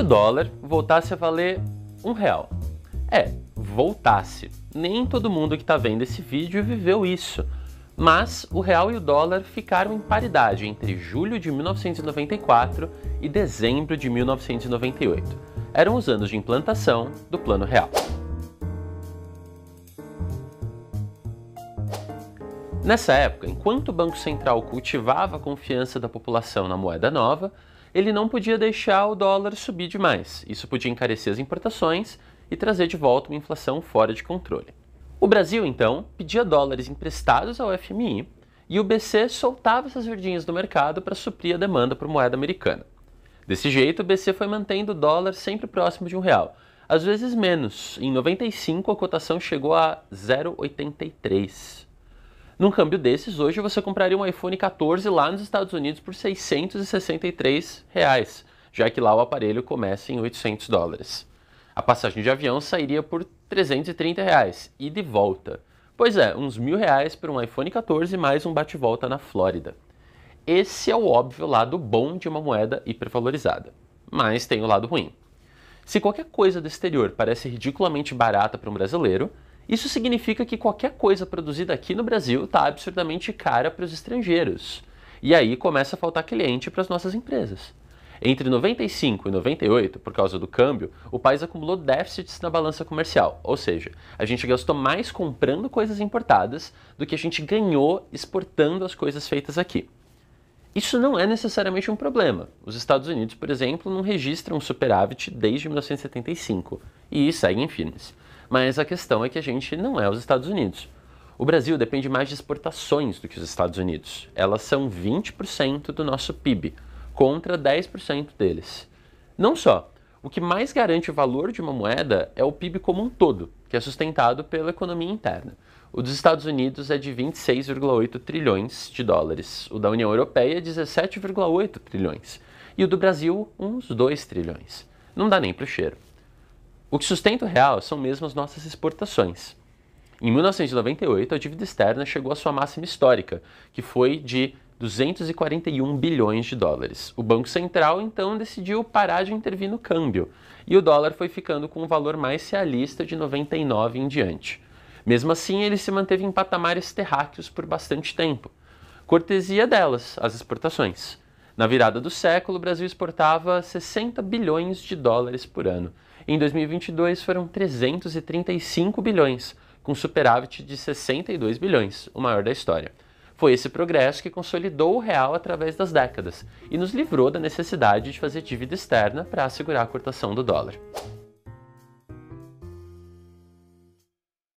o dólar voltasse a valer um real. É, voltasse. Nem todo mundo que está vendo esse vídeo viveu isso. Mas o real e o dólar ficaram em paridade entre julho de 1994 e dezembro de 1998. Eram os anos de implantação do Plano Real. Nessa época, enquanto o Banco Central cultivava a confiança da população na moeda nova, ele não podia deixar o dólar subir demais. Isso podia encarecer as importações e trazer de volta uma inflação fora de controle. O Brasil, então, pedia dólares emprestados ao FMI e o BC soltava essas verdinhas do mercado para suprir a demanda por moeda americana. Desse jeito, o BC foi mantendo o dólar sempre próximo de um real, às vezes menos. Em 95, a cotação chegou a 0,83. Num câmbio desses, hoje você compraria um iPhone 14 lá nos Estados Unidos por 663 reais, já que lá o aparelho começa em 800 dólares. A passagem de avião sairia por 330 reais, e de volta. Pois é, uns mil reais por um iPhone 14 mais um bate-volta na Flórida. Esse é o óbvio lado bom de uma moeda hipervalorizada, mas tem o lado ruim. Se qualquer coisa do exterior parece ridiculamente barata para um brasileiro, isso significa que qualquer coisa produzida aqui no Brasil está absurdamente cara para os estrangeiros. E aí começa a faltar cliente para as nossas empresas. Entre 95 e 98, por causa do câmbio, o país acumulou déficits na balança comercial, ou seja, a gente gastou mais comprando coisas importadas do que a gente ganhou exportando as coisas feitas aqui. Isso não é necessariamente um problema. Os Estados Unidos, por exemplo, não registram superávit desde 1975 e seguem firmes. Mas a questão é que a gente não é os Estados Unidos. O Brasil depende mais de exportações do que os Estados Unidos. Elas são 20% do nosso PIB, contra 10% deles. Não só. O que mais garante o valor de uma moeda é o PIB como um todo, que é sustentado pela economia interna. O dos Estados Unidos é de 26,8 trilhões de dólares, o da União Europeia 17,8 é trilhões e o do Brasil uns 2 trilhões. Não dá nem para o cheiro. O que sustenta o real são mesmo as nossas exportações. Em 1998, a dívida externa chegou à sua máxima histórica, que foi de 241 bilhões de dólares. O Banco Central então decidiu parar de intervir no câmbio e o dólar foi ficando com um valor mais realista de 99 em diante. Mesmo assim, ele se manteve em patamares terráqueos por bastante tempo. Cortesia delas, as exportações. Na virada do século, o Brasil exportava 60 bilhões de dólares por ano, em 2022 foram 335 bilhões, com superávit de 62 bilhões, o maior da história. Foi esse progresso que consolidou o real através das décadas e nos livrou da necessidade de fazer dívida externa para assegurar a cotação do dólar.